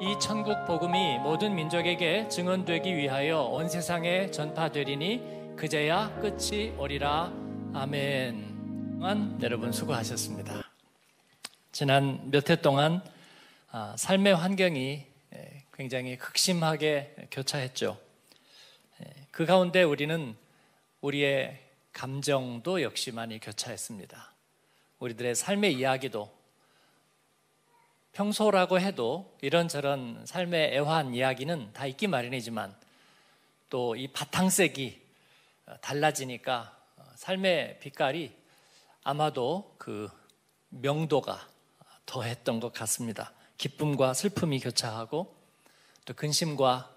이 천국 복음이 모든 민족에게 증언되기 위하여 온 세상에 전파되리니 그제야 끝이 오리라. 아멘. 여러분 수고하셨습니다. 지난 몇 해 동안 아, 삶의 환경이 예, 굉장히 극심하게 교차했죠. 예, 그 가운데 우리는 우리의 감정도 역시 많이 교차했습니다. 우리들의 삶의 이야기도 평소라고 해도 이런저런 삶의 애환 이야기는 다 있기 마련이지만 또 이 바탕색이 어, 달라지니까 어, 삶의 빛깔이 아마도 그 명도가 더했던 것 같습니다. 기쁨과 슬픔이 교차하고 또 근심과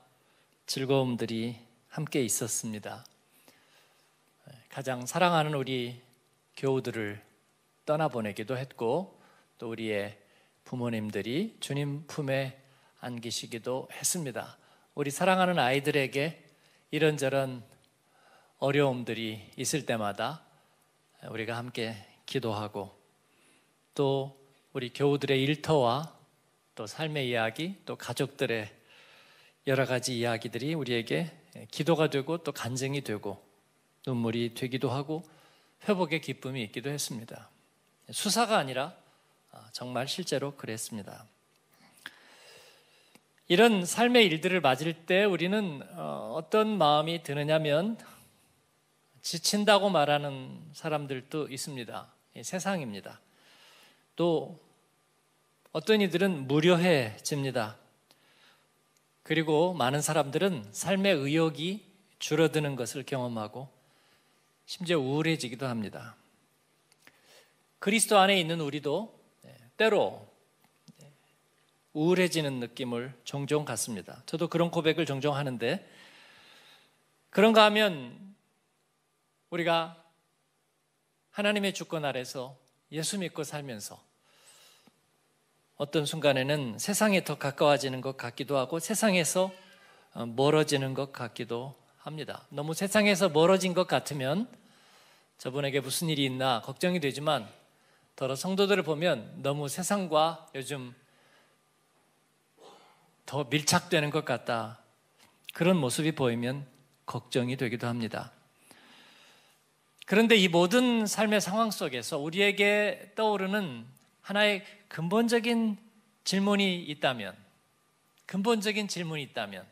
즐거움들이 함께 있었습니다. 가장 사랑하는 우리 교우들을 떠나보내기도 했고 또 우리의 부모님들이 주님 품에 안기시기도 했습니다. 우리 사랑하는 아이들에게 이런저런 어려움들이 있을 때마다 우리가 함께 기도하고 또 우리 교우들의 일터와 또 삶의 이야기 또 가족들의 여러 가지 이야기들이 우리에게 기도가 되고 또 간증이 되고 눈물이 되기도 하고 회복의 기쁨이 있기도 했습니다. 수사가 아니라 아, 정말 실제로 그랬습니다. 이런 삶의 일들을 맞을 때 우리는 어, 어떤 마음이 드느냐면 지친다고 말하는 사람들도 있습니다. 세상입니다. 또 어떤 이들은 무료해집니다. 그리고 많은 사람들은 삶의 의욕이 줄어드는 것을 경험하고 심지어 우울해지기도 합니다. 그리스도 안에 있는 우리도 때로 우울해지는 느낌을 종종 갖습니다. 저도 그런 고백을 종종 하는데 그런가 하면 우리가 하나님의 주권 아래서 예수 믿고 살면서 어떤 순간에는 세상에 더 가까워지는 것 같기도 하고 세상에서 어, 멀어지는 것 같기도 합니다. 너무 세상에서 멀어진 것 같으면 저분에게 무슨 일이 있나 걱정이 되지만 더러 성도들을 보면 너무 세상과 요즘 더 밀착되는 것 같다. 그런 모습이 보이면 걱정이 되기도 합니다. 그런데 이 모든 삶의 상황 속에서 우리에게 떠오르는 하나의 근본적인 질문이 있다면, 근본적인 질문이 있다면,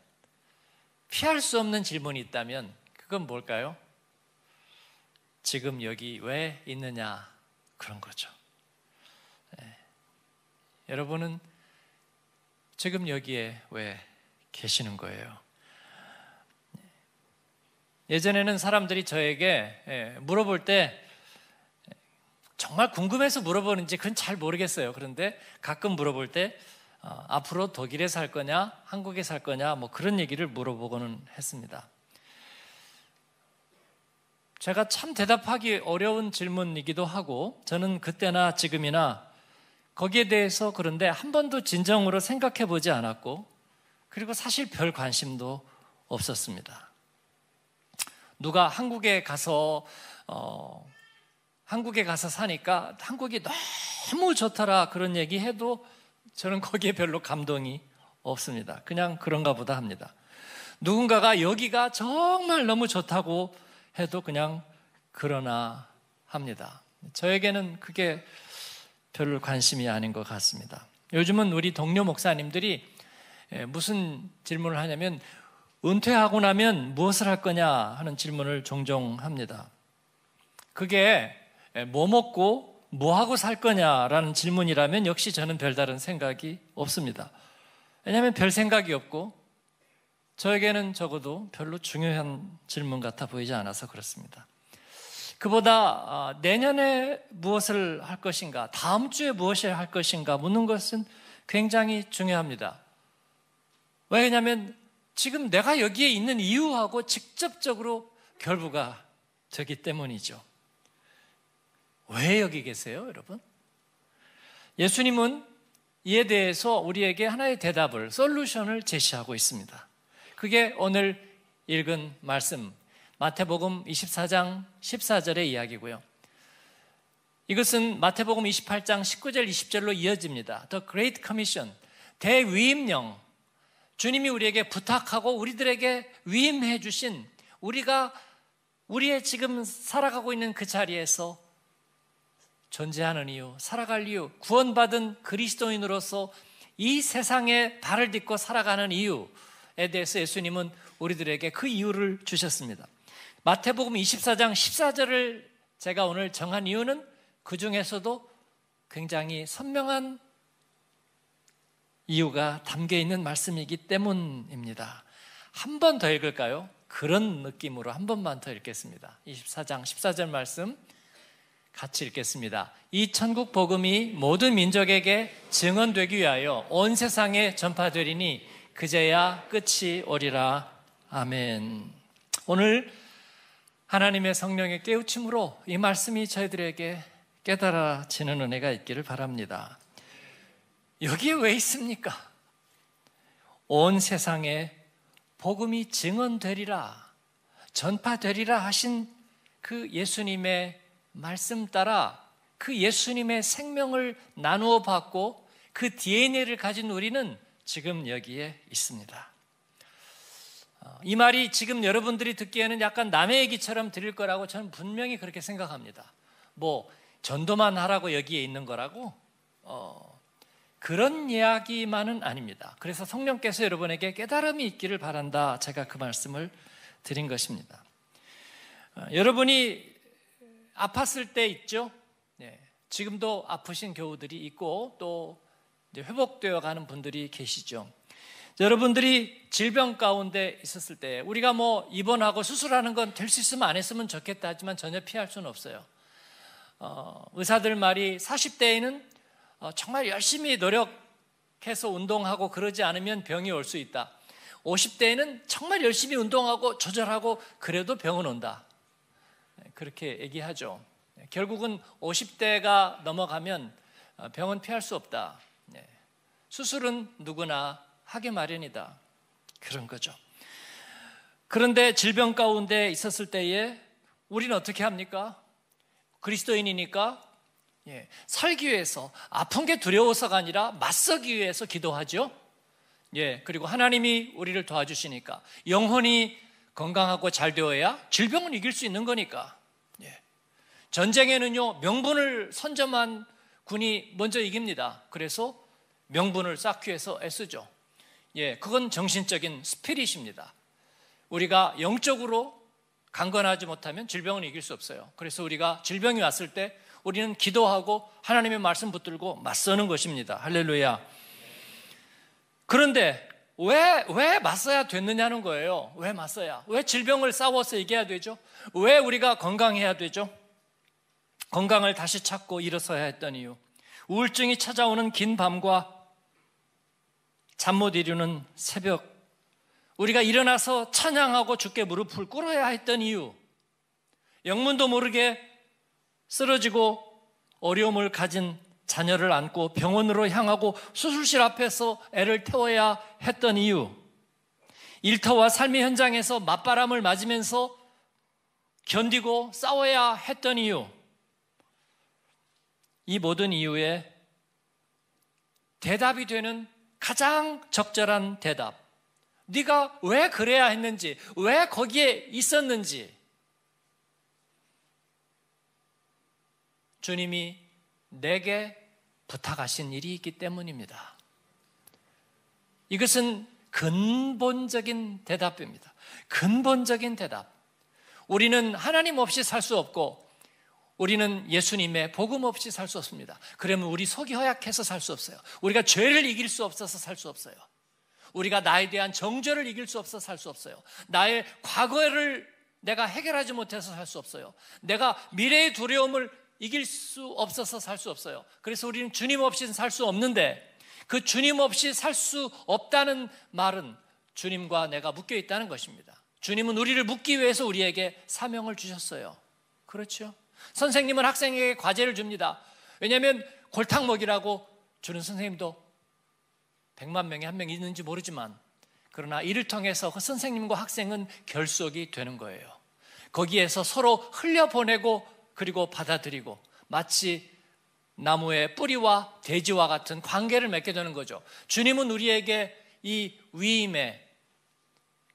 피할 수 없는 질문이 있다면, 그건 뭘까요? 지금 여기 왜 있느냐? 그런 거죠. 여러분은 지금 여기에 왜 계시는 거예요? 예전에는 사람들이 저에게 예, 물어볼 때 정말 궁금해서 물어보는지 그건 잘 모르겠어요. 그런데 가끔 물어볼 때 어, 앞으로 독일에 살 거냐, 한국에 살 거냐, 뭐 그런 얘기를 물어보고는 했습니다. 제가 참 대답하기 어려운 질문이기도 하고 저는 그때나 지금이나 거기에 대해서 그런데 한 번도 진정으로 생각해 보지 않았고, 그리고 사실 별 관심도 없었습니다. 누가 한국에 가서, 어, 한국에 가서 사니까 한국이 너무 좋더라 그런 얘기 해도 저는 거기에 별로 감동이 없습니다. 그냥 그런가 보다 합니다. 누군가가 여기가 정말 너무 좋다고 해도 그냥 그러나 합니다. 저에게는 그게 별 관심이 아닌 것 같습니다. 요즘은 우리 동료 목사님들이 예, 무슨 질문을 하냐면 은퇴하고 나면 무엇을 할 거냐 하는 질문을 종종 합니다. 그게 예, 뭐 먹고 뭐 하고 살 거냐라는 질문이라면 역시 저는 별다른 생각이 없습니다. 왜냐하면 별 생각이 없고 저에게는 적어도 별로 중요한 질문 같아 보이지 않아서 그렇습니다. 그보다 아, 내년에 무엇을 할 것인가, 다음 주에 무엇을 할 것인가 묻는 것은 굉장히 중요합니다. 왜냐하면 지금 내가 여기에 있는 이유하고 직접적으로 결부가 되기 때문이죠. 왜 여기 계세요, 여러분? 예수님은 이에 대해서 우리에게 하나의 대답을, 솔루션을 제시하고 있습니다. 그게 오늘 읽은 말씀, 마태복음 24장 14절의 이야기고요. 이것은 마태복음 28장 19절 20절로 이어집니다. The Great Commission, 대위임령. 주님이 우리에게 부탁하고 우리들에게 위임해 주신 우리가 우리의 지금 살아가고 있는 그 자리에서 존재하는 이유, 살아갈 이유, 구원받은 그리스도인으로서 이 세상에 발을 딛고 살아가는 이유에 대해서 예수님은 우리들에게 그 이유를 주셨습니다. 마태복음 24장 14절을 제가 오늘 정한 이유는 그 중에서도 굉장히 선명한 이유가 담겨 있는 말씀이기 때문입니다. 한 번 더 읽을까요? 그런 느낌으로 한 번만 더 읽겠습니다. 24장 14절 말씀 같이 읽겠습니다. 이 천국 복음이 모든 민족에게 증언되기 위하여 온 세상에 전파되리니 그제야 끝이 오리라. 아멘. 오늘 하나님의 성령의 깨우침으로 이 말씀이 저희들에게 깨달아지는 은혜가 있기를 바랍니다. 여기에 왜 있습니까? 온 세상에 복음이 증언되리라, 전파되리라 하신 그 예수님의 말씀 따라 그 예수님의 생명을 나누어 받고 그 DNA를 가진 우리는 지금 여기에 있습니다. 어, 이 말이 지금 여러분들이 듣기에는 약간 남의 얘기처럼 들릴 거라고 저는 분명히 그렇게 생각합니다. 뭐 전도만 하라고 여기에 있는 거라고 어, 그런 이야기만은 아닙니다. 그래서 성령께서 여러분에게 깨달음이 있기를 바란다. 제가 그 말씀을 드린 것입니다. 어, 여러분이 아팠을 때 있죠. 네, 지금도 아프신 교우들이 있고 또 회복되어 가는 분들이 계시죠. 여러분들이 질병 가운데 있었을 때 우리가 뭐 입원하고 수술하는 건 될 수 있으면 안 했으면 좋겠다 하지만 전혀 피할 수는 없어요. 어, 의사들 말이 40대에는 어, 정말 열심히 노력해서 운동하고 그러지 않으면 병이 올 수 있다. 50대에는 정말 열심히 운동하고 조절하고 그래도 병은 온다. 네, 그렇게 얘기하죠. 네, 결국은 50대가 넘어가면 어, 병은 피할 수 없다. 네, 수술은 누구나 하게 마련이다. 그런 거죠. 그런데 질병 가운데 있었을 때에 우리는 어떻게 합니까? 그리스도인이니까 예, 살기 위해서 아픈 게 두려워서가 아니라 맞서기 위해서 기도하죠. 예, 그리고 하나님이 우리를 도와주시니까 영혼이 건강하고 잘 되어야 질병은 이길 수 있는 거니까. 예. 전쟁에는요 명분을 선점한 군이 먼저 이깁니다. 그래서 명분을 쌓기 위해서 애쓰죠. 예, 그건 정신적인 스피릿입니다. 우리가 영적으로 강건하지 못하면 질병은 이길 수 없어요. 그래서 우리가 질병이 왔을 때 우리는 기도하고 하나님의 말씀 붙들고 맞서는 것입니다. 할렐루야. 그런데 왜, 왜 맞서야 됐느냐는 거예요. 왜 맞서야? 왜 질병을 싸워서 이겨야 되죠? 왜 우리가 건강해야 되죠? 건강을 다시 찾고 일어서야 했던 이유. 우울증이 찾아오는 긴 밤과 잠못 이루는 새벽, 우리가 일어나서 찬양하고 죽게 무릎을 꿇어야 했던 이유, 영문도 모르게 쓰러지고 어려움을 가진 자녀를 안고 병원으로 향하고 수술실 앞에서 애를 태워야 했던 이유, 일터와 삶의 현장에서 맞바람을 맞으면서 견디고 싸워야 했던 이유, 이 모든 이유에 대답이 되는 가장 적절한 대답. 네가 왜 그래야 했는지, 왜 거기에 있었는지. 주님이 내게 부탁하신 일이 있기 때문입니다. 이것은 근본적인 대답입니다. 근본적인 대답. 우리는 하나님 없이 살 수 없고 우리는 예수님의 복음 없이 살 수 없습니다. 그러면 우리 속이 허약해서 살 수 없어요. 우리가 죄를 이길 수 없어서 살 수 없어요. 우리가 나에 대한 정죄를 이길 수 없어서 살 수 없어요. 나의 과거를 내가 해결하지 못해서 살 수 없어요. 내가 미래의 두려움을 이길 수 없어서 살 수 없어요. 그래서 우리는 주님 없이는 살 수 없는데 그 주님 없이 살 수 없다는 말은 주님과 내가 묶여 있다는 것입니다. 주님은 우리를 묶기 위해서 우리에게 사명을 주셨어요. 그렇죠? 선생님은 학생에게 과제를 줍니다. 왜냐하면 골탕 먹이라고 주는 선생님도 100만 명에 한 명 있는지 모르지만 그러나 이를 통해서 그 선생님과 학생은 결속이 되는 거예요. 거기에서 서로 흘려보내고 그리고 받아들이고 마치 나무의 뿌리와 돼지와 같은 관계를 맺게 되는 거죠. 주님은 우리에게 이위임에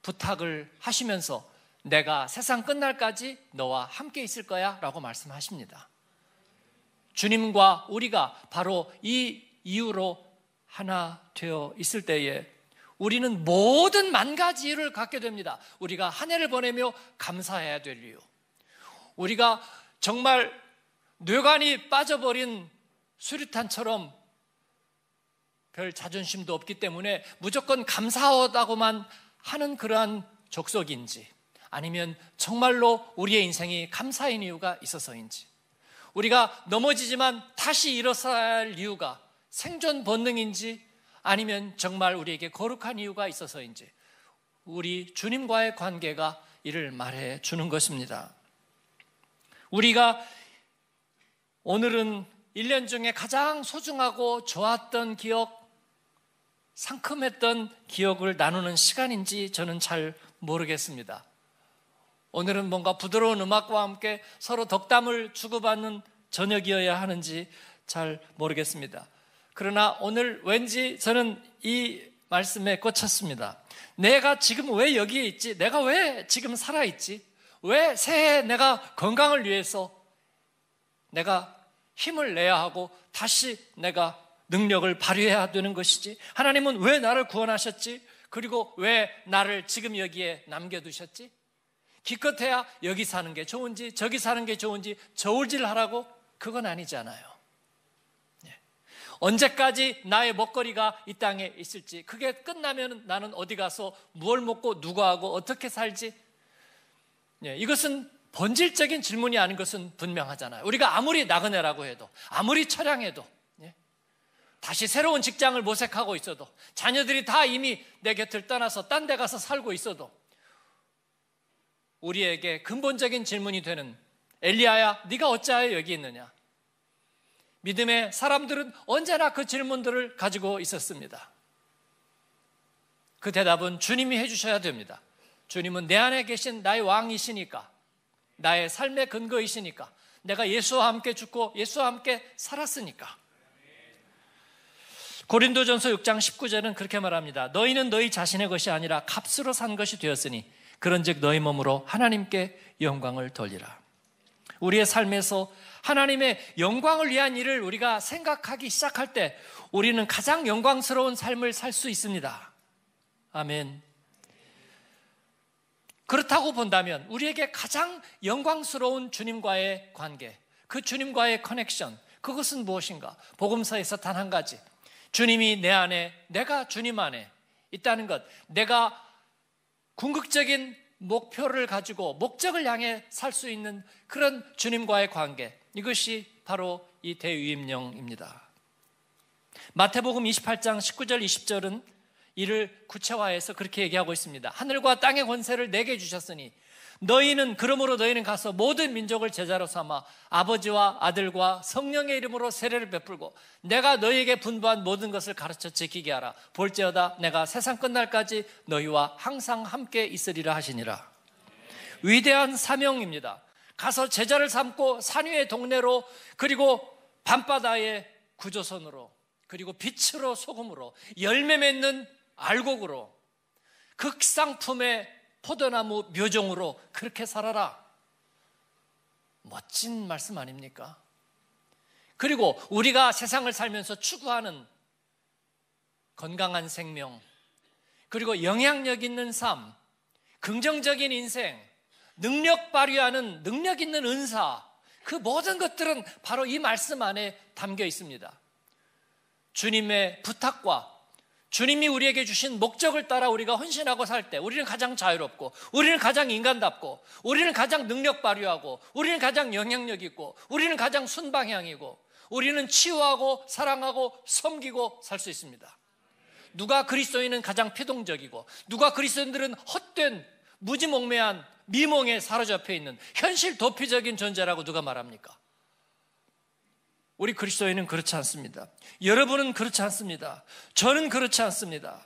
부탁을 하시면서 내가 세상 끝날까지 너와 함께 있을 거야 라고 말씀하십니다. 주님과 우리가 바로 이 이유로 하나 되어 있을 때에 우리는 모든 만가지를 갖게 됩니다. 우리가 한 해를 보내며 감사해야 될 이유. 우리가 정말 뇌관이 빠져버린 수류탄처럼 별 자존심도 없기 때문에 무조건 감사하다고만 하는 그러한 족속인지 아니면 정말로 우리의 인생이 감사인 이유가 있어서인지 우리가 넘어지지만 다시 일어서야 할 이유가 생존 본능인지 아니면 정말 우리에게 거룩한 이유가 있어서인지 우리 주님과의 관계가 이를 말해 주는 것입니다. 우리가 오늘은 1년 중에 가장 소중하고 좋았던 기억, 상큼했던 기억을 나누는 시간인지 저는 잘 모르겠습니다. 오늘은 뭔가 부드러운 음악과 함께 서로 덕담을 주고받는 저녁이어야 하는지 잘 모르겠습니다. 그러나 오늘 왠지 저는 이 말씀에 꽂혔습니다. 내가 지금 왜 여기에 있지? 내가 왜 지금 살아있지? 왜 새해 내가 건강을 위해서 내가 힘을 내야 하고 다시 내가 능력을 발휘해야 되는 것이지? 하나님은 왜 나를 구원하셨지? 그리고 왜 나를 지금 여기에 남겨두셨지? 기껏해야 여기 사는 게 좋은지 저기 사는 게 좋은지 저울질 하라고 그건 아니잖아요. 예. 언제까지 나의 먹거리가 이 땅에 있을지 그게 끝나면 나는 어디 가서 무엇 먹고 누가 하고 어떻게 살지 예, 이것은 본질적인 질문이 아닌 것은 분명하잖아요. 우리가 아무리 나그네라고 해도 아무리 철양해도 예. 다시 새로운 직장을 모색하고 있어도 자녀들이 다 이미 내 곁을 떠나서 딴 데 가서 살고 있어도 우리에게 근본적인 질문이 되는 엘리야야, 네가 어찌하여 여기 있느냐? 믿음의 사람들은 언제나 그 질문들을 가지고 있었습니다. 그 대답은 주님이 해주셔야 됩니다. 주님은 내 안에 계신 나의 왕이시니까, 나의 삶의 근거이시니까, 내가 예수와 함께 죽고 예수와 함께 살았으니까. 고린도전서 6장 19절은 그렇게 말합니다. 너희는 너희 자신의 것이 아니라 값으로 산 것이 되었으니 그런즉 너희 몸으로 하나님께 영광을 돌리라. 우리의 삶에서 하나님의 영광을 위한 일을 우리가 생각하기 시작할 때 우리는 가장 영광스러운 삶을 살 수 있습니다. 아멘. 그렇다고 본다면 우리에게 가장 영광스러운 주님과의 관계, 그 주님과의 커넥션, 그것은 무엇인가? 복음서에서 단 한 가지. 주님이 내 안에, 내가 주님 안에 있다는 것. 내가 궁극적인 목표를 가지고 목적을 향해 살 수 있는 그런 주님과의 관계. 이것이 바로 이 대위임령입니다. 마태복음 28장 19절 20절은 이를 구체화해서 그렇게 얘기하고 있습니다. 하늘과 땅의 권세를 내게 주셨으니 너희는 그러므로 너희는 가서 모든 민족을 제자로 삼아 아버지와 아들과 성령의 이름으로 세례를 베풀고 내가 너희에게 분부한 모든 것을 가르쳐 지키게 하라. 볼지어다 내가 세상 끝날까지 너희와 항상 함께 있으리라 하시니라. 위대한 사명입니다. 가서 제자를 삼고 산위의 동네로 그리고 밤바다의 구조선으로 그리고 빛으로 소금으로 열매 맺는 알곡으로 극상품의 포도나무 묘종으로 그렇게 살아라. 멋진 말씀 아닙니까? 그리고 우리가 세상을 살면서 추구하는 건강한 생명, 그리고 영향력 있는 삶, 긍정적인 인생, 능력 발휘하는 능력 있는 은사, 그 모든 것들은 바로 이 말씀 안에 담겨 있습니다. 주님의 부탁과 주님이 우리에게 주신 목적을 따라 우리가 헌신하고 살 때 우리는 가장 자유롭고 우리는 가장 인간답고 우리는 가장 능력 발휘하고 우리는 가장 영향력 있고 우리는 가장 순방향이고 우리는 치유하고 사랑하고 섬기고 살 수 있습니다. 누가 그리스도인은 가장 피동적이고 누가 그리스도인들은 헛된 무지몽매한 미몽에 사로잡혀 있는 현실 도피적인 존재라고 누가 말합니까? 우리 그리스도인은 그렇지 않습니다. 여러분은 그렇지 않습니다. 저는 그렇지 않습니다.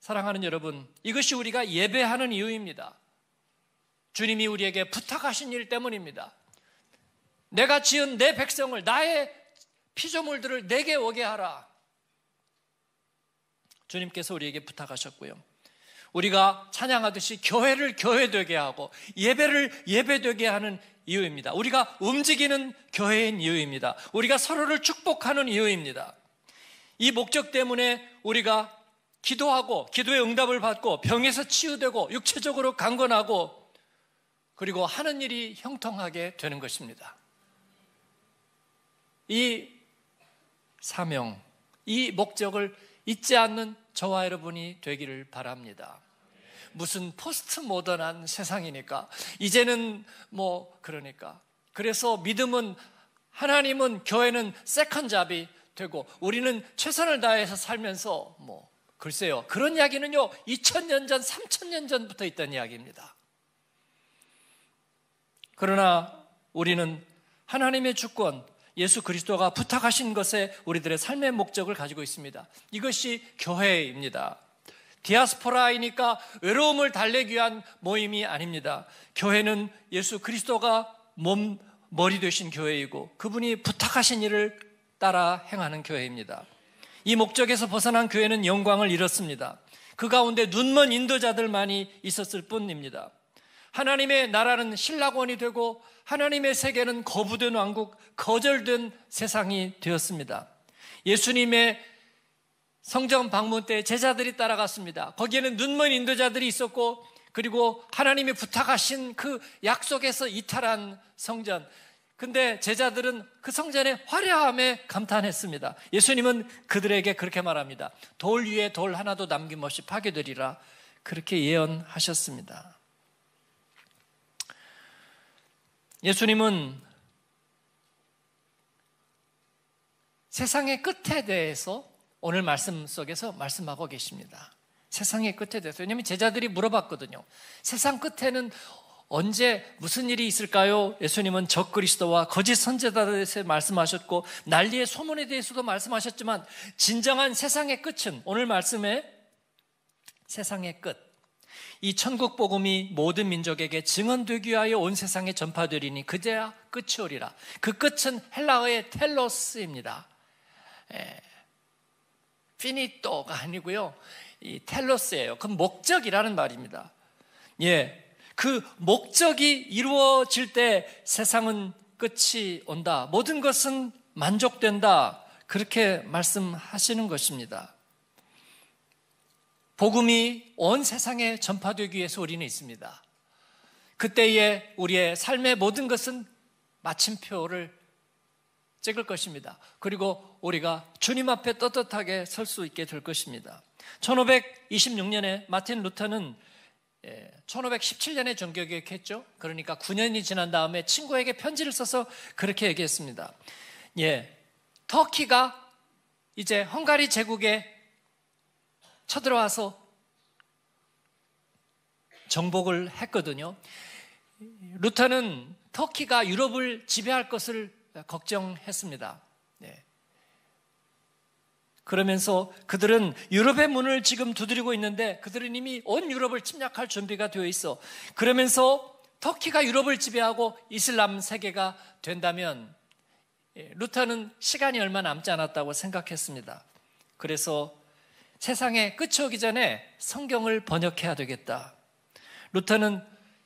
사랑하는 여러분, 이것이 우리가 예배하는 이유입니다. 주님이 우리에게 부탁하신 일 때문입니다. 내가 지은 내 백성을 나의 피조물들을 내게 오게 하라. 주님께서 우리에게 부탁하셨고요. 우리가 찬양하듯이 교회를 교회되게 하고 예배를 예배되게 하는 이유입니다. 우리가 움직이는 교회인 이유입니다. 우리가 서로를 축복하는 이유입니다. 이 목적 때문에 우리가 기도하고 기도의 응답을 받고 병에서 치유되고 육체적으로 강건하고 그리고 하는 일이 형통하게 되는 것입니다. 이 사명, 이 목적을 잊지 않는 저와 여러분이 되기를 바랍니다. 무슨 포스트 모던한 세상이니까 이제는 뭐 그러니까 그래서 믿음은 하나님은 교회는 세컨 잡이 되고 우리는 최선을 다해서 살면서 뭐 글쎄요 그런 이야기는요 2000년 전 3000년 전부터 있던 이야기입니다 그러나 우리는 하나님의 주권 예수 그리스도가 부탁하신 것에 우리들의 삶의 목적을 가지고 있습니다 이것이 교회입니다 디아스포라이니까 외로움을 달래기 위한 모임이 아닙니다. 교회는 예수 그리스도가 몸, 머리 되신 교회이고 그분이 부탁하신 일을 따라 행하는 교회입니다. 이 목적에서 벗어난 교회는 영광을 잃었습니다. 그 가운데 눈먼 인도자들만이 있었을 뿐입니다. 하나님의 나라는 신라권이 되고 하나님의 세계는 거부된 왕국, 거절된 세상이 되었습니다. 예수님의 성전 방문 때 제자들이 따라갔습니다. 거기에는 눈먼 인도자들이 있었고 그리고 하나님이 부탁하신 그 약속에서 이탈한 성전. 근데 제자들은 그 성전의 화려함에 감탄했습니다. 예수님은 그들에게 그렇게 말합니다. 돌 위에 돌 하나도 남김없이 파괴되리라. 그렇게 예언하셨습니다. 예수님은 세상의 끝에 대해서 오늘 말씀 속에서 말씀하고 계십니다. 세상의 끝에 대해서. 왜냐하면 제자들이 물어봤거든요. 세상 끝에는 언제 무슨 일이 있을까요? 예수님은 적그리스도와 거짓 선제자에 대해서 말씀하셨고 난리의 소문에 대해서도 말씀하셨지만 진정한 세상의 끝은 오늘 말씀에 세상의 끝. 이 천국 복음이 모든 민족에게 증언되기 위하여 온 세상에 전파되리니 그제야 끝이 오리라. 그 끝은 헬라어의 텔로스입니다. 예. 피니또가 아니고요. 이 텔로스예요. 그 목적이라는 말입니다. 예. 그 목적이 이루어질 때 세상은 끝이 온다. 모든 것은 만족된다. 그렇게 말씀하시는 것입니다. 복음이 온 세상에 전파되기 위해서 우리는 있습니다. 그때에 우리의 삶의 모든 것은 마침표를 찍을 것입니다. 그리고 우리가 주님 앞에 떳떳하게 설 수 있게 될 것입니다. 1526년에 마틴 루터는 1517년에 예, 종교 개혁했죠. 그러니까 9년이 지난 다음에 친구에게 편지를 써서 그렇게 얘기했습니다. 예, 터키가 이제 헝가리 제국에 쳐들어와서 정복을 했거든요. 루터는 터키가 유럽을 지배할 것을 걱정했습니다. 네. 그러면서 그들은 유럽의 문을 지금 두드리고 있는데 그들은 이미 온 유럽을 침략할 준비가 되어 있어. 그러면서 터키가 유럽을 지배하고 이슬람 세계가 된다면 예, 루터는 시간이 얼마 남지 않았다고 생각했습니다. 그래서 세상에 끝이 오기 전에 성경을 번역해야 되겠다. 루터는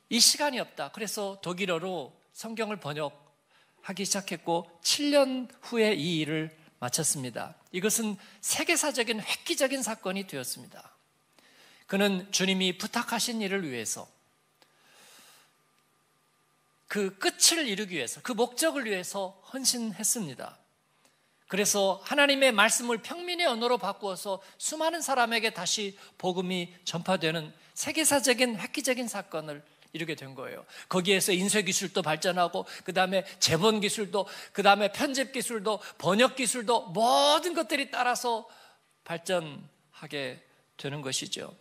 이 시간이 없다. 그래서 독일어로 성경을 번역 하기 시작했고 7년 후에 이 일을 마쳤습니다. 이것은 세계사적인 획기적인 사건이 되었습니다. 그는 주님이 부탁하신 일을 위해서 그 끝을 이루기 위해서 그 목적을 위해서 헌신했습니다. 그래서 하나님의 말씀을 평민의 언어로 바꾸어서 수많은 사람에게 다시 복음이 전파되는 세계사적인 획기적인 사건을 이렇게 된 거예요. 거기에서 인쇄 기술도 발전하고 그 다음에 재본 기술도 그 다음에 편집 기술도 번역 기술도 모든 것들이 따라서 발전하게 되는 것이죠.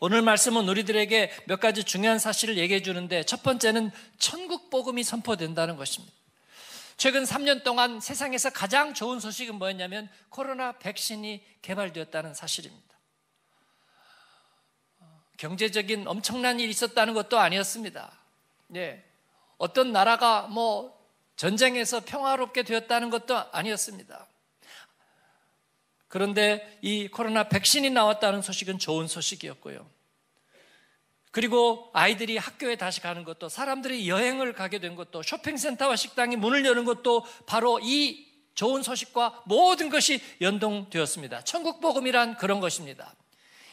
오늘 말씀은 우리들에게 몇 가지 중요한 사실을 얘기해 주는데 첫 번째는 천국 복음이 선포된다는 것입니다. 최근 3년 동안 세상에서 가장 좋은 소식은 뭐였냐면 코로나 백신이 개발되었다는 사실입니다. 경제적인 엄청난 일이 있었다는 것도 아니었습니다. 예. 어떤 나라가 뭐 전쟁에서 평화롭게 되었다는 것도 아니었습니다. 그런데 이 코로나 백신이 나왔다는 소식은 좋은 소식이었고요. 그리고 아이들이 학교에 다시 가는 것도 사람들이 여행을 가게 된 것도 쇼핑센터와 식당이 문을 여는 것도 바로 이 좋은 소식과 모든 것이 연동되었습니다. 천국 복음이란 그런 것입니다.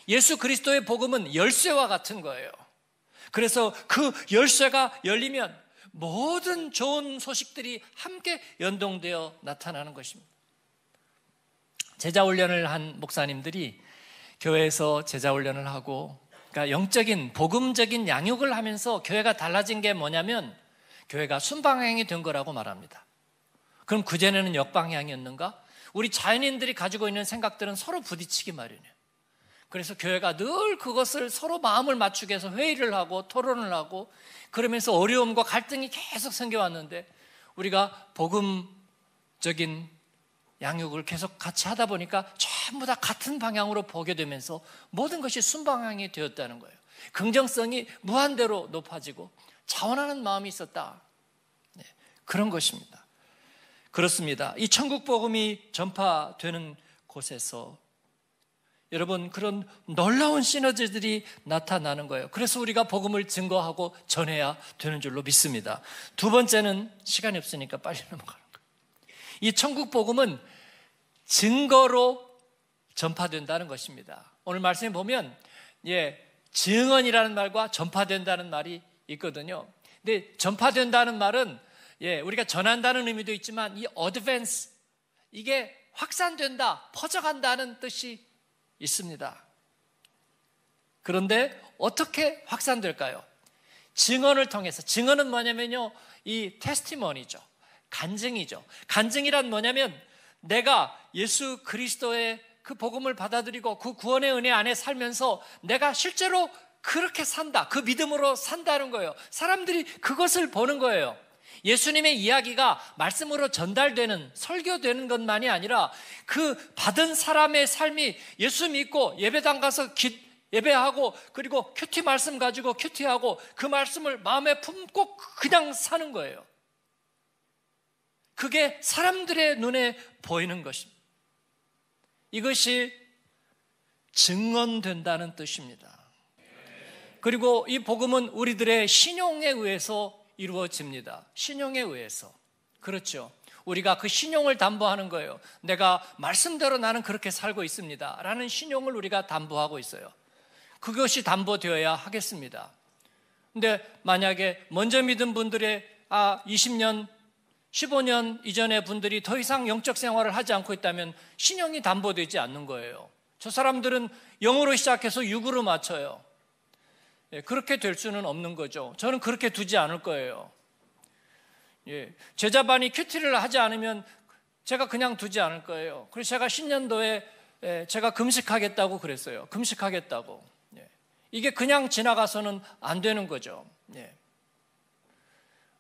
예수 그리스도의 복음은 열쇠와 같은 거예요. 그래서 그 열쇠가 열리면 모든 좋은 소식들이 함께 연동되어 나타나는 것입니다. 제자 훈련을 한 목사님들이 교회에서 제자 훈련을 하고 그러니까 영적인 복음적인 양육을 하면서 교회가 달라진 게 뭐냐면 교회가 순방향이 된 거라고 말합니다. 그럼 그전에는 역방향이었는가? 우리 자연인들이 가지고 있는 생각들은 서로 부딪히기 마련이에요. 그래서 교회가 늘 그것을 서로 마음을 맞추게 해서 회의를 하고 토론을 하고 그러면서 어려움과 갈등이 계속 생겨왔는데 우리가 복음적인 양육을 계속 같이 하다 보니까 전부 다 같은 방향으로 보게 되면서 모든 것이 순방향이 되었다는 거예요. 긍정성이 무한대로 높아지고 자원하는 마음이 있었다. 네, 그런 것입니다. 그렇습니다. 이 천국 복음이 전파되는 곳에서 여러분 그런 놀라운 시너지들이 나타나는 거예요. 그래서 우리가 복음을 증거하고 전해야 되는 줄로 믿습니다. 두 번째는 시간이 없으니까 빨리 넘어가는 거예요. 이 천국 복음은 증거로 전파된다는 것입니다. 오늘 말씀에 보면 예, 증언이라는 말과 전파된다는 말이 있거든요. 근데 전파된다는 말은 예, 우리가 전한다는 의미도 있지만 이 어드밴스 이게 확산된다, 퍼져간다는 뜻이 있습니다. 그런데 어떻게 확산될까요? 증언을 통해서 증언은 뭐냐면요. 이 테스티머니죠. 간증이죠. 간증이란 뭐냐면 내가 예수 그리스도의 그 복음을 받아들이고 그 구원의 은혜 안에 살면서 내가 실제로 그렇게 산다. 그 믿음으로 산다는 거예요. 사람들이 그것을 보는 거예요. 예수님의 이야기가 말씀으로 전달되는 설교되는 것만이 아니라 그 받은 사람의 삶이 예수 믿고 예배당 가서 기, 예배하고 그리고 큐티 말씀 가지고 큐티하고 그 말씀을 마음에 품고 그냥 사는 거예요. 그게 사람들의 눈에 보이는 것입니다. 이것이 증언된다는 뜻입니다. 그리고 이 복음은 우리들의 신용에 의해서 이루어집니다. 신용에 의해서. 그렇죠. 우리가 그 신용을 담보하는 거예요. 내가 말씀대로 나는 그렇게 살고 있습니다. 라는 신용을 우리가 담보하고 있어요. 그것이 담보되어야 하겠습니다. 근데 만약에 먼저 믿은 분들의 아, 20년, 15년 이전의 분들이 더 이상 영적 생활을 하지 않고 있다면 신용이 담보되지 않는 거예요. 저 사람들은 영으로 시작해서 육으로 맞춰요. 예, 그렇게 될 수는 없는 거죠. 저는 그렇게 두지 않을 거예요. 예, 제자반이 큐티를 하지 않으면 제가 그냥 두지 않을 거예요. 그래서 제가 신년도에 예, 제가 금식하겠다고 그랬어요. 금식하겠다고. 예, 이게 그냥 지나가서는 안 되는 거죠. 예.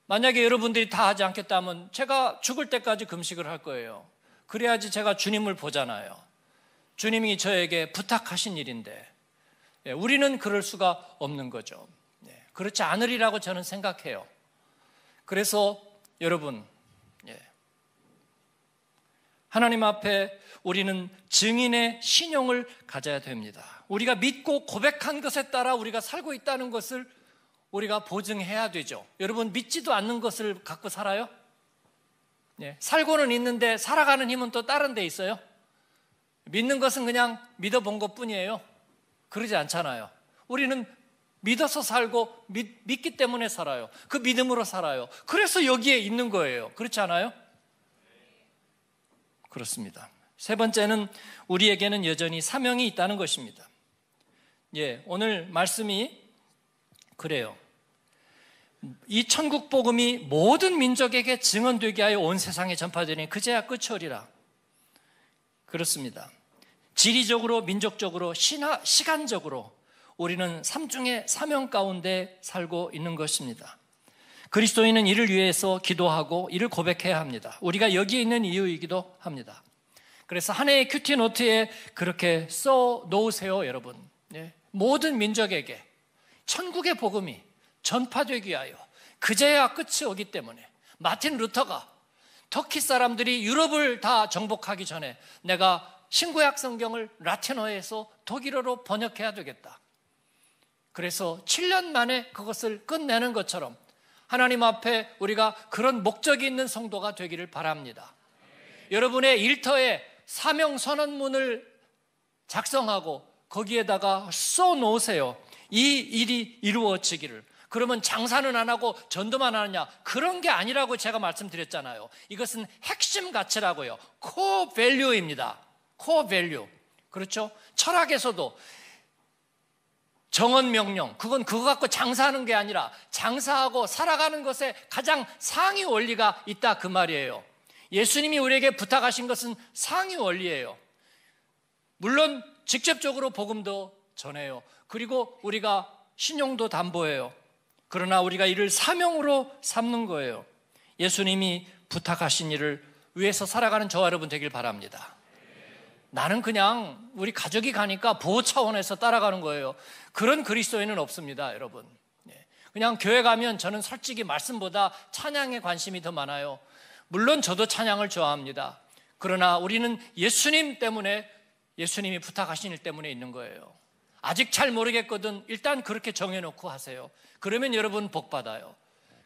만약에 여러분들이 다 하지 않겠다면 제가 죽을 때까지 금식을 할 거예요. 그래야지 제가 주님을 보잖아요. 주님이 저에게 부탁하신 일인데. 예, 우리는 그럴 수가 없는 거죠. 예, 그렇지 않으리라고 저는 생각해요. 그래서 여러분, 예, 하나님 앞에 우리는 증인의 신용을 가져야 됩니다. 우리가 믿고 고백한 것에 따라 우리가 살고 있다는 것을 우리가 보증해야 되죠. 여러분 믿지도 않는 것을 갖고 살아요? 예, 살고는 있는데 살아가는 힘은 또 다른 데 있어요. 믿는 것은 그냥 믿어본 것 뿐이에요. 그러지 않잖아요. 우리는 믿어서 살고 믿, 기 때문에 살아요. 그 믿음으로 살아요. 그래서 여기에 있는 거예요. 그렇지 않아요? 그렇습니다. 세 번째는 우리에게는 여전히 사명이 있다는 것입니다. 예, 오늘 말씀이 그래요. 이 천국 복음이 모든 민족에게 증언되게 하여 온 세상에 전파되니 그제야 끝이리라. 그렇습니다. 지리적으로, 민족적으로, 신화, 시간적으로 우리는 삼중의 사명 가운데 살고 있는 것입니다. 그리스도인은 이를 위해서 기도하고 이를 고백해야 합니다. 우리가 여기에 있는 이유이기도 합니다. 그래서 한 해의 큐티 노트에 그렇게 써 놓으세요, 여러분. 예. 모든 민족에게 천국의 복음이 전파되기 위하여 그제야 끝이 오기 때문에 마틴 루터가 터키 사람들이 유럽을 다 정복하기 전에 내가 신구약 성경을 라틴어에서 독일어로 번역해야 되겠다. 그래서 7년 만에 그것을 끝내는 것처럼 하나님 앞에 우리가 그런 목적이 있는 성도가 되기를 바랍니다. 여러분의 일터에 사명 선언문을 작성하고 거기에다가 써 놓으세요. 이 일이 이루어지기를. 그러면 장사는 안 하고 전도만 하느냐? 그런 게 아니라고 제가 말씀드렸잖아요. 이것은 핵심 가치라고요. 코 밸류입니다. 코어 밸류. 그렇죠? 철학에서도 정언 명령. 그건 그거 갖고 장사하는 게 아니라 장사하고 살아가는 것에 가장 상위 원리가 있다 그 말이에요. 예수님이 우리에게 부탁하신 것은 상위 원리예요. 물론 직접적으로 복음도 전해요. 그리고 우리가 신용도 담보해요. 그러나 우리가 이를 사명으로 삼는 거예요. 예수님이 부탁하신 일을 위해서 살아가는 저와 여러분 되길 바랍니다. 나는 그냥 우리 가족이 가니까 보호 차원에서 따라가는 거예요. 그런 그리스도인은 없습니다, 여러분. 예. 그냥 교회 가면 저는 솔직히 말씀보다 찬양에 관심이 더 많아요. 물론 저도 찬양을 좋아합니다. 그러나 우리는 예수님 때문에 예수님이 부탁하신 일 때문에 있는 거예요. 아직 잘 모르겠거든 일단 그렇게 정해놓고 하세요. 그러면 여러분 복 받아요.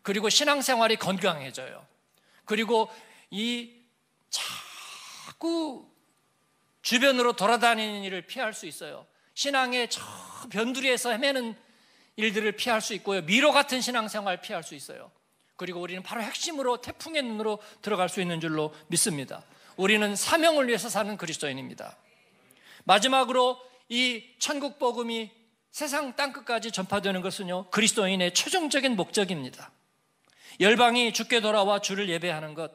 그리고 신앙생활이 건강해져요. 그리고 이 자꾸 주변으로 돌아다니는 일을 피할 수 있어요. 신앙의 저 변두리에서 헤매는 일들을 피할 수 있고요. 미로 같은 신앙생활 피할 수 있어요. 그리고 우리는 바로 핵심으로 태풍의 눈으로 들어갈 수 있는 줄로 믿습니다. 우리는 사명을 위해서 사는 그리스도인입니다. 마지막으로 이 천국 복음이 세상 땅 끝까지 전파되는 것은요. 그리스도인의 최종적인 목적입니다. 열방이 죽게 돌아와 주를 예배하는 것,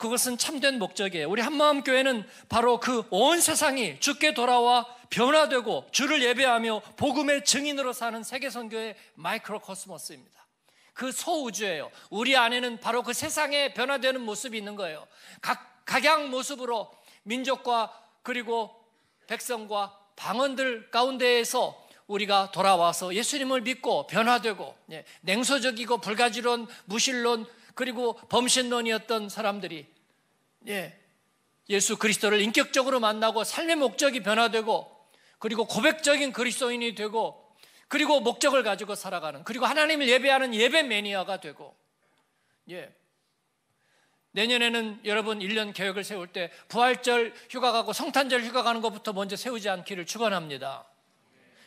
그것은 참된 목적이에요. 우리 한마음 교회는 바로 그 온 세상이 주께 돌아와 변화되고 주를 예배하며 복음의 증인으로 사는 세계 선교의 마이크로 코스모스입니다. 그 소우주예요. 우리 안에는 바로 그 세상에 변화되는 모습이 있는 거예요. 각 각양 모습으로 민족과 그리고 백성과 방언들 가운데에서 우리가 돌아와서 예수님을 믿고 변화되고 예, 냉소적이고 불가지론 무신론 그리고 범신론이었던 사람들이 예, 예수 그리스도를 인격적으로 만나고 삶의 목적이 변화되고 그리고 고백적인 그리스도인이 되고 그리고 목적을 가지고 살아가는 그리고 하나님을 예배하는 예배 매니아가 되고 예. 내년에는 여러분 1년 계획을 세울 때 부활절 휴가 가고 성탄절 휴가 가는 것부터 먼저 세우지 않기를 축원합니다.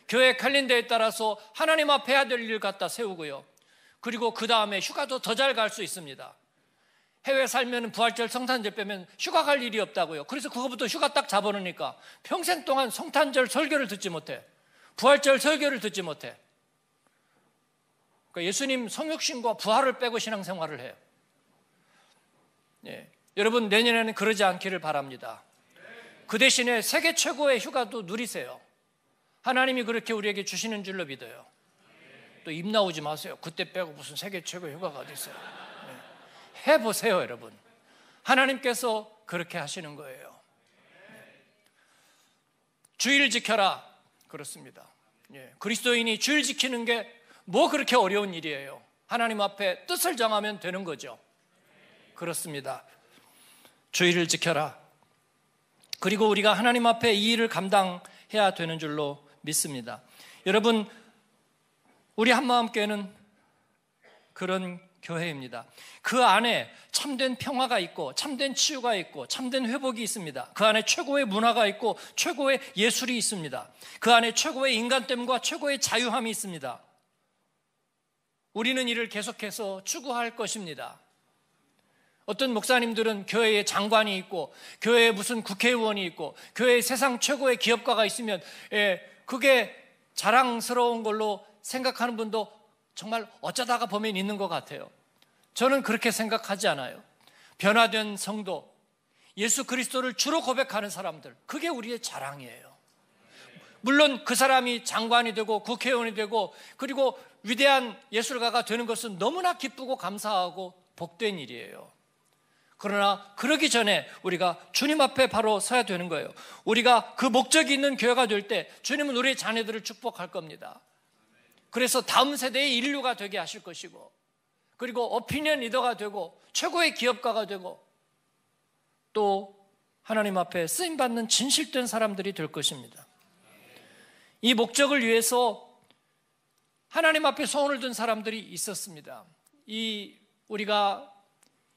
교회 칼린더에 따라서 하나님 앞에 해야 될 일을 갖다 세우고요. 그리고 그 다음에 휴가도 더 잘 갈 수 있습니다. 해외 살면 부활절 성탄절 빼면 휴가 갈 일이 없다고요. 그래서 그거부터 휴가 딱 잡아놓으니까 평생 동안 성탄절 설교를 듣지 못해. 부활절 설교를 듣지 못해. 그러니까 예수님 성육신과 부활을 빼고 신앙생활을 해요. 예. 여러분 내년에는 그러지 않기를 바랍니다. 그 대신에 세계 최고의 휴가도 누리세요. 하나님이 그렇게 우리에게 주시는 줄로 믿어요. 또입 나오지 마세요. 그때 빼고 무슨 세계 최고 휴가가 어디 있어요? 네. 해보세요, 여러분. 하나님께서 그렇게 하시는 거예요. 네. 주의를 지켜라. 그렇습니다. 예. 그리스도인이 주의를 지키는 게 뭐 그렇게 어려운 일이에요. 하나님 앞에 뜻을 정하면 되는 거죠. 그렇습니다. 주의를 지켜라. 그리고 우리가 하나님 앞에 이 일을 감당해야 되는 줄로 믿습니다. 여러분, 우리 한마음교회는 그런 교회입니다. 그 안에 참된 평화가 있고 참된 치유가 있고 참된 회복이 있습니다. 그 안에 최고의 문화가 있고 최고의 예술이 있습니다. 그 안에 최고의 인간됨과 최고의 자유함이 있습니다. 우리는 이를 계속해서 추구할 것입니다. 어떤 목사님들은 교회에 장관이 있고 교회에 무슨 국회의원이 있고 교회 세상 최고의 기업가가 있으면 예, 그게 자랑스러운 걸로 생각하는 분도 정말 어쩌다가 보면 있는 것 같아요. 저는 그렇게 생각하지 않아요. 변화된 성도, 예수 그리스도를 주로 고백하는 사람들, 그게 우리의 자랑이에요. 물론 그 사람이 장관이 되고 국회의원이 되고 그리고 위대한 예술가가 되는 것은 너무나 기쁘고 감사하고 복된 일이에요. 그러나 그러기 전에 우리가 주님 앞에 바로 서야 되는 거예요. 우리가 그 목적이 있는 교회가 될 때 주님은 우리의 자녀들을 축복할 겁니다. 그래서 다음 세대의 인류가 되게 하실 것이고 그리고 어피니언 리더가 되고 최고의 기업가가 되고 또 하나님 앞에 쓰임 받는 진실된 사람들이 될 것입니다. 이 목적을 위해서 하나님 앞에 소원을 둔 사람들이 있었습니다. 이 우리가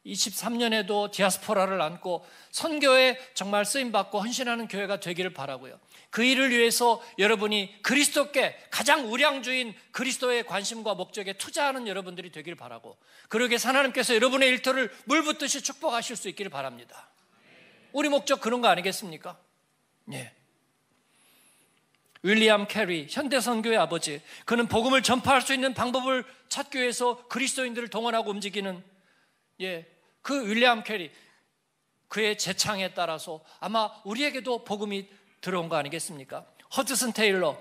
23년에도 디아스포라를 안고 선교에 정말 쓰임 받고 헌신하는 교회가 되기를 바라고요. 그 일을 위해서 여러분이 그리스도께 가장 우량주인 그리스도의 관심과 목적에 투자하는 여러분들이 되기를 바라고 그러게 하나님께서 여러분의 일터를 물붓듯이 축복하실 수 있기를 바랍니다. 우리 목적 그런 거 아니겠습니까? 예. 윌리엄 캐리, 현대선교의 아버지. 그는 복음을 전파할 수 있는 방법을 찾기 위해서 그리스도인들을 동원하고 움직이는 예, 그 윌리엄 캐리 그의 재창에 따라서 아마 우리에게도 복음이 들어온 거 아니겠습니까? 허드슨 테일러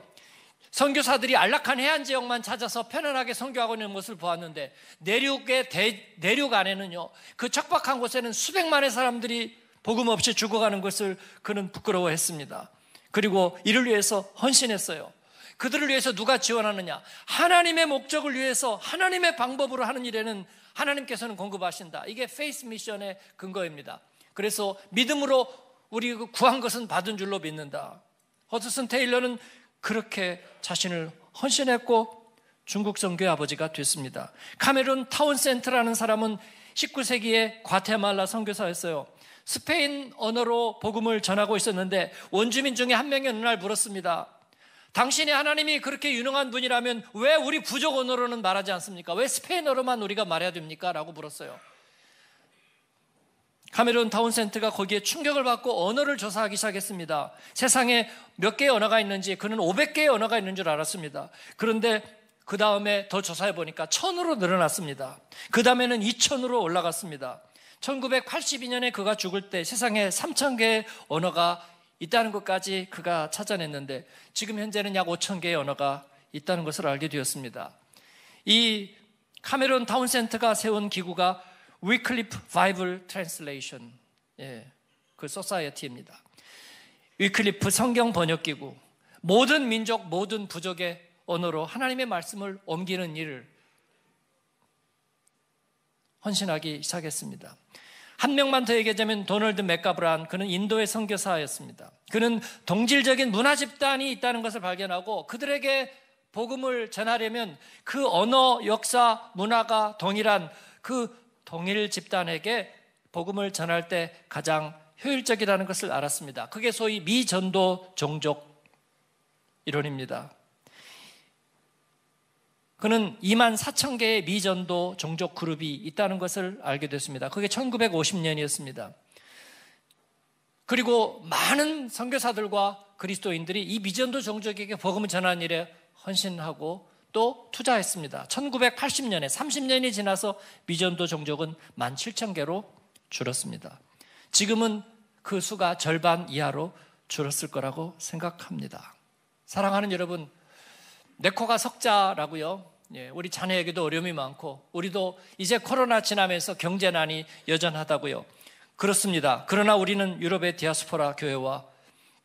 선교사들이 안락한 해안 지역만 찾아서 편안하게 선교하고 있는 모습을 보았는데 내륙의 대, 내륙 안에는요 그 척박한 곳에는 수백만의 사람들이 복음 없이 죽어가는 것을 그는 부끄러워했습니다. 그리고 이를 위해서 헌신했어요. 그들을 위해서 누가 지원하느냐? 하나님의 목적을 위해서 하나님의 방법으로 하는 일에는 하나님께서는 공급하신다. 이게 페이스 미션의 근거입니다. 그래서 믿음으로 우리 그 구한 것은 받은 줄로 믿는다. 허드슨 테일러는 그렇게 자신을 헌신했고 중국 선교의 아버지가 됐습니다. 카메룬 타운센트라는 사람은 19세기에 과테말라 선교사였어요. 스페인 언어로 복음을 전하고 있었는데 원주민 중에 한 명이 어느 날 물었습니다. 당신이 하나님이 그렇게 유능한 분이라면 왜 우리 부족 언어로는 말하지 않습니까? 왜 스페인어로만 우리가 말해야 됩니까? 라고 물었어요. 카메론 타운센트가 거기에 충격을 받고 언어를 조사하기 시작했습니다. 세상에 몇 개의 언어가 있는지 그는 500개의 언어가 있는 줄 알았습니다. 그런데 그 다음에 더 조사해 보니까 천으로 늘어났습니다. 그 다음에는 2천으로 올라갔습니다. 1982년에 그가 죽을 때 세상에 3천 개의 언어가 있다는 것까지 그가 찾아냈는데 지금 현재는 약 5천 개의 언어가 있다는 것을 알게 되었습니다. 이 카메론 타운 센터가 세운 기구가 위클리프 바이블 트랜슬레이션 그 소사이어티입니다. 위클리프 성경 번역 기구 모든 민족 모든 부족의 언어로 하나님의 말씀을 옮기는 일을 헌신하기 시작했습니다. 한 명만 더 얘기하자면 도널드 맥가브란 그는 인도의 선교사였습니다. 그는 동질적인 문화 집단이 있다는 것을 발견하고 그들에게 복음을 전하려면 그 언어, 역사, 문화가 동일한 그 동일 집단에게 복음을 전할 때 가장 효율적이라는 것을 알았습니다. 그게 소위 미전도 종족 이론입니다. 그는 2만 4천 개의 미전도 종족 그룹이 있다는 것을 알게 됐습니다. 그게 1950년이었습니다. 그리고 많은 선교사들과 그리스도인들이 이 미전도 종족에게 복음을 전하는 일에 헌신하고 또 투자했습니다. 1980년에 30년이 지나서 미전도 종족은 17,000개로 줄었습니다. 지금은 그 수가 절반 이하로 줄었을 거라고 생각합니다. 사랑하는 여러분, 내 코가 석자라고요. 예, 우리 자녀에게도 어려움이 많고 우리도 이제 코로나 지나면서 경제난이 여전하다고요. 그렇습니다. 그러나 우리는 유럽의 디아스포라 교회와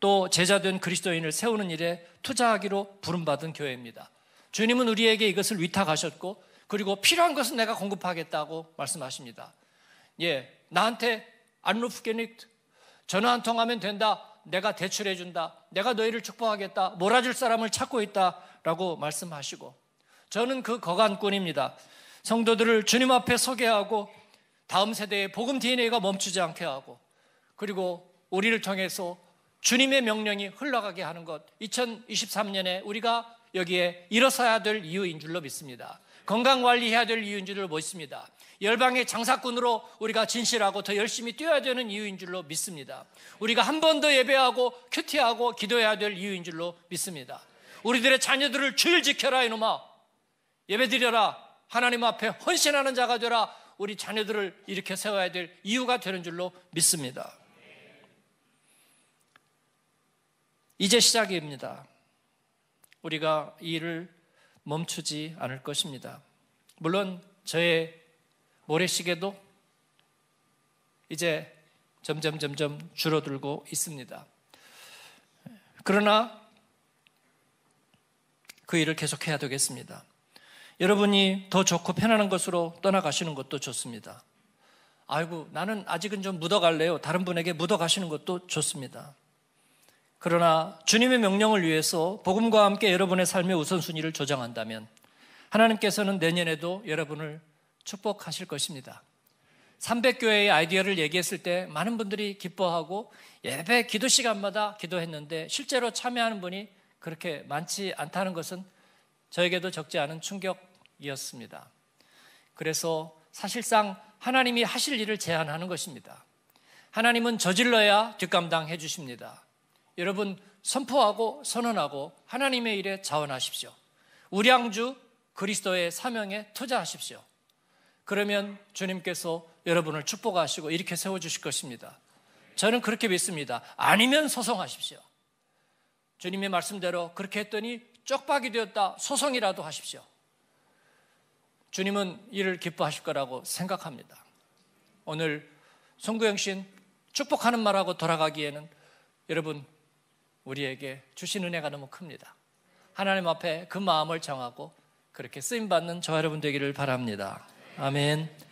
또 제자된 그리스도인을 세우는 일에 투자하기로 부름받은 교회입니다. 주님은 우리에게 이것을 위탁하셨고 그리고 필요한 것은 내가 공급하겠다고 말씀하십니다. 예, 나한테 안루프게닉 전화 한 통하면 된다. 내가 대출해 준다. 내가 너희를 축복하겠다. 몰아줄 사람을 찾고 있다. 라고 말씀하시고 저는 그 거간꾼입니다. 성도들을 주님 앞에 서게 하고 다음 세대의 복음 DNA가 멈추지 않게 하고 그리고 우리를 통해서 주님의 명령이 흘러가게 하는 것 2023년에 우리가 여기에 일어서야 될 이유인 줄로 믿습니다. 건강 관리해야 될 이유인 줄로 믿습니다. 열방의 장사꾼으로 우리가 진실하고 더 열심히 뛰어야 되는 이유인 줄로 믿습니다. 우리가 한 번 더 예배하고 큐티하고 기도해야 될 이유인 줄로 믿습니다. 우리들의 자녀들을 주일 지켜라 이놈아. 예배드려라. 하나님 앞에 헌신하는 자가 되라. 우리 자녀들을 이렇게 세워야 될 이유가 되는 줄로 믿습니다. 이제 시작입니다. 우리가 이 일을 멈추지 않을 것입니다. 물론 저의 모래시계도 이제 점점 점점 줄어들고 있습니다. 그러나 그 일을 계속해야 되겠습니다. 여러분이 더 좋고 편안한 것으로 떠나가시는 것도 좋습니다. 아이고, 나는 아직은 좀 묻어갈래요. 다른 분에게 묻어가시는 것도 좋습니다. 그러나 주님의 명령을 위해서 복음과 함께 여러분의 삶의 우선순위를 조정한다면 하나님께서는 내년에도 여러분을 축복하실 것입니다. 300교회의 아이디어를 얘기했을 때 많은 분들이 기뻐하고 예배 기도 시간마다 기도했는데 실제로 참여하는 분이 그렇게 많지 않다는 것은 저에게도 적지 않은 충격이었습니다. 그래서 사실상 하나님이 하실 일을 제한하는 것입니다. 하나님은 저질러야 뒷감당해 주십니다. 여러분 선포하고 선언하고 하나님의 일에 자원하십시오. 우량주 그리스도의 사명에 투자하십시오. 그러면 주님께서 여러분을 축복하시고 이렇게 세워 주실 것입니다. 저는 그렇게 믿습니다. 아니면 소송하십시오. 주님의 말씀대로 그렇게 했더니 쪽박이 되었다. 소송이라도 하십시오. 주님은 이를 기뻐하실 거라고 생각합니다. 오늘 송구영 신 축복하는 말하고 돌아가기에는 여러분 우리에게 주신 은혜가 너무 큽니다. 하나님 앞에 그 마음을 정하고 그렇게 쓰임 받는 저 여러분 되기를 바랍니다. 아멘.